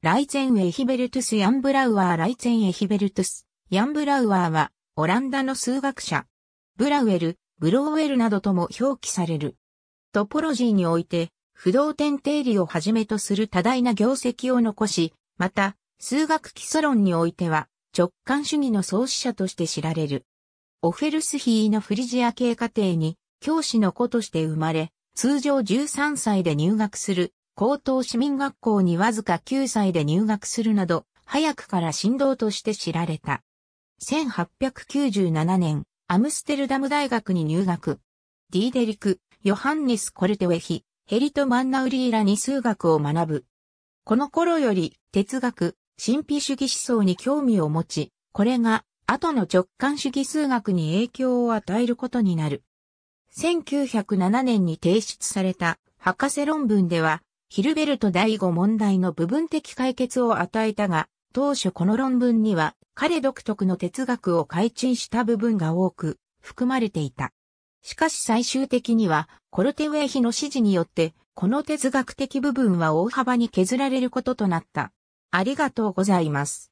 ライツェン・エヒベルトゥス・ヤンブラウアー・ライツェン・エヒベルトゥス・ヤンブラウアーは、オランダの数学者。ブラウェル、ブローウェルなどとも表記される。トポロジーにおいて、不動点定理をはじめとする多大な業績を残し、また、数学基礎論においては、直感主義の創始者として知られる。オフェルスヒーのフリジア系家庭に、教師の子として生まれ、通常13歳で入学する高等市民学校にわずか9歳で入学するなど、早くから神動として知られた。1897年、アムステルダム大学に入学。ディーデリク、ヨハンネス・コルテウェヒ、ヘリト・マンナウリーラに数学を学ぶ。この頃より哲学、神秘主義思想に興味を持ち、これが後の直感主義数学に影響を与えることになる。1907年に提出された博士論文では、ヒルベルト第5問題の部分的解決を与えたが、当初この論文には彼独特の哲学を改陳した部分が多く含まれていた。しかし最終的にはコルテウェイヒの指示によってこの哲学的部分は大幅に削られることとなった。ありがとうございます。